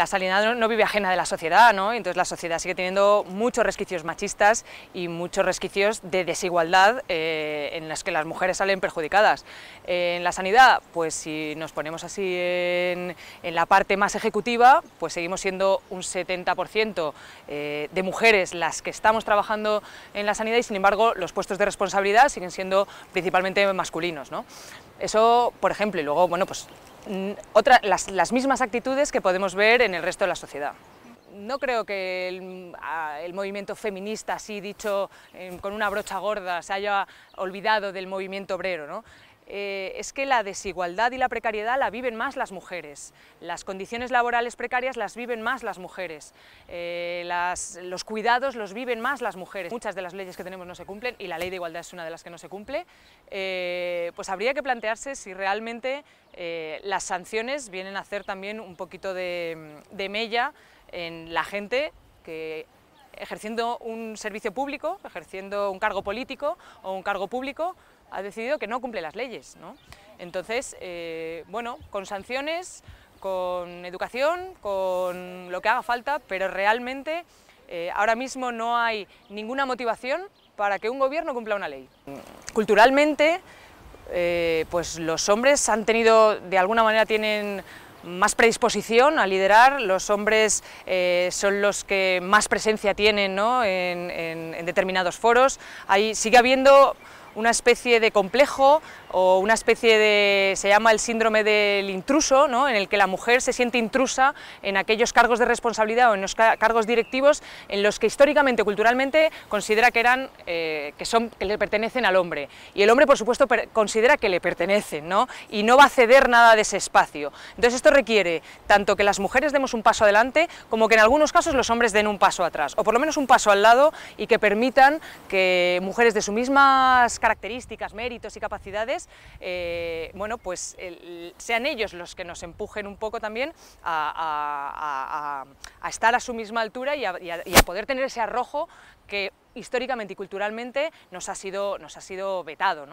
la sanidad no, vive ajena de la sociedad, ¿no? entonces la sociedad sigue teniendo muchos resquicios machistas y muchos resquicios de desigualdad eh, en los que las mujeres salen perjudicadas. Eh, en la sanidad, pues si nos ponemos así en, la parte más ejecutiva, pues seguimos siendo un 70% eh, de mujeres las que estamos trabajando en la sanidad y sin embargo los puestos de responsabilidad siguen siendo principalmente masculinos. ¿no? Eso, por ejemplo, y luego, bueno, pues Mm, otra, las, las mismas actitudes que podemos ver en el resto de la sociedad no creo que el, movimiento feminista, así dicho em, con una brocha gorda, se haya olvidado del movimiento obrero. ¿no? Eh, es que la desigualdad y la precariedad la viven más las mujeres, las condiciones laborales precarias las viven más las mujeres, eh, los cuidados los viven más las mujeres. Muchas de las leyes que tenemos no se cumplen y la ley de igualdad es una de las que no se cumple. Eh, pues habría que plantearse si realmente eh, las sanciones vienen a hacer también un poquito de, mella en la gente que ejerciendo un servicio público, ejerciendo un cargo político o un cargo público, ha decidido que no cumple las leyes. Entonces, eh, bueno, con sanciones, con educación, con lo que haga falta, pero realmente eh, ahora mismo no hay ninguna motivación para que un gobierno cumpla una ley. Culturalmente, eh, pues los hombres han tenido, de alguna manera tienen más predisposición a liderar, los hombres eh, son los que más presencia tienen ¿no? en, en, determinados foros, Ahí sigue habiendo una especie de complejo o una especie de, se llama el síndrome del intruso, ¿no? en el que la mujer se siente intrusa en aquellos cargos de responsabilidad o en los cargos directivos en los que históricamente, culturalmente, considera que eran, eh, que son, que le pertenecen al hombre. Y el hombre, por supuesto, considera que le pertenecen, ¿no? Y no va a ceder nada de ese espacio. Entonces esto requiere tanto que las mujeres demos un paso adelante, como que en algunos casos los hombres den un paso atrás, o por lo menos un paso al lado y que permitan que mujeres de su mismas características, méritos y capacidades, eh, bueno, pues sean ellos los que nos empujen un poco también a, estar a su misma altura y, a poder tener ese arrojo que históricamente y culturalmente nos ha sido, nos ha sido vetado.